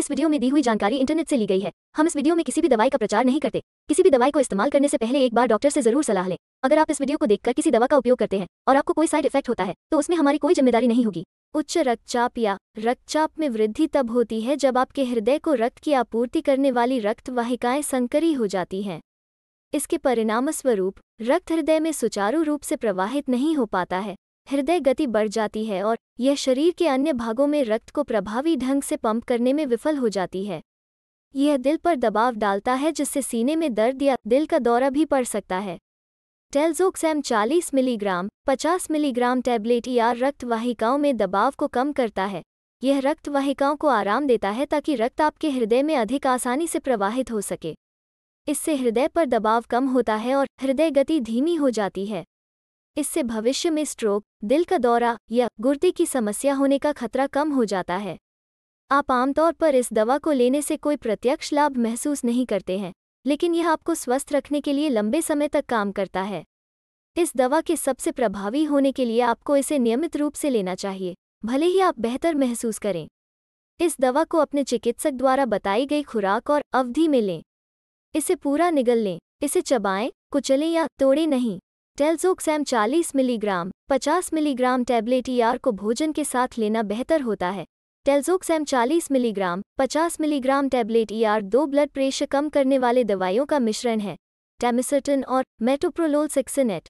इस वीडियो में दी हुई जानकारी इंटरनेट से ली गई है हम इस वीडियो में किसी भी दवाई का प्रचार नहीं करते किसी भी दवाई को इस्तेमाल करने से पहले एक बार डॉक्टर से जरूर सलाह लें अगर आप इस वीडियो को देखकर किसी दवा का उपयोग करते हैं और आपको कोई साइड इफेक्ट होता है तो उसमें हमारी कोई जिम्मेदारी नहीं होगी उच्च रक्तचाप या रक्तचाप में वृद्धि तब होती है जब आपके हृदय को रक्त की आपूर्ति करने वाली रक्त वाहिकाएं संकरी हो जाती हैं इसके परिणामस्वरूप रक्त हृदय में सुचारू रूप से प्रवाहित नहीं हो पाता है हृदय गति बढ़ जाती है और यह शरीर के अन्य भागों में रक्त को प्रभावी ढंग से पंप करने में विफल हो जाती है यह दिल पर दबाव डालता है जिससे सीने में दर्द या दिल का दौरा भी पड़ सकता है टेल्जोक्सैम 40 मिलीग्राम 50 मिलीग्राम टैबलेट या रक्त वाहिकाओं में दबाव को कम करता है यह रक्त वाहिकाओं को आराम देता है ताकि रक्त आपके हृदय में अधिक आसानी से प्रवाहित हो सके इससे हृदय पर दबाव कम होता है और हृदय गति धीमी हो जाती है इससे भविष्य में स्ट्रोक दिल का दौरा या गुर्दे की समस्या होने का खतरा कम हो जाता है आप आमतौर पर इस दवा को लेने से कोई प्रत्यक्ष लाभ महसूस नहीं करते हैं लेकिन यह आपको स्वस्थ रखने के लिए लंबे समय तक काम करता है इस दवा के सबसे प्रभावी होने के लिए आपको इसे नियमित रूप से लेना चाहिए भले ही आप बेहतर महसूस करें इस दवा को अपने चिकित्सक द्वारा बताई गई खुराक और अवधि में लें इसे पूरा निगल लें इसे चबाएं कुचलें या तोड़ें नहीं telzoxam 40 milligram 50 milligram tablet ER e को भोजन के साथ लेना बेहतर होता है telzoxam 40 milligram 50 milligram tablet ER e दो ब्लड प्रेशर कम करने वाले दवाइयों का मिश्रण है टेमिसटन और मेटोप्रोलोल सेक्सिनेट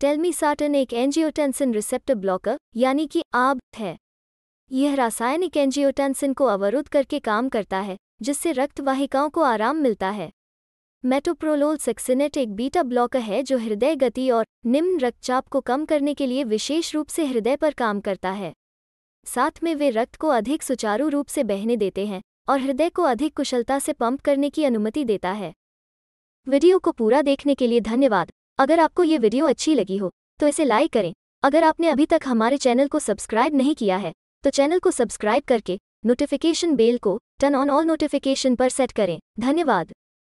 टेलमीसाटन एक एंजियोटेंसिन रिसेप्टर ब्लॉकर यानी कि आब है यह रासायनिक एंजियोटेंसिन को अवरुद्ध करके काम करता है जिससे रक्त वाहिकाओं को आराम मिलता है मेटोप्रोलोल सक्सिनेट एक बीटा ब्लॉकर है जो हृदय गति और निम्न रक्तचाप को कम करने के लिए विशेष रूप से हृदय पर काम करता है साथ में वे रक्त को अधिक सुचारू रूप से बहने देते हैं और हृदय को अधिक कुशलता से पंप करने की अनुमति देता है वीडियो को पूरा देखने के लिए धन्यवाद अगर आपको ये वीडियो अच्छी लगी हो तो इसे लाइक करें अगर आपने अभी तक हमारे चैनल को सब्सक्राइब नहीं किया है तो चैनल को सब्सक्राइब करके नोटिफिकेशन बेल को टर्न ऑन ऑल नोटिफिकेशन पर सेट करें धन्यवाद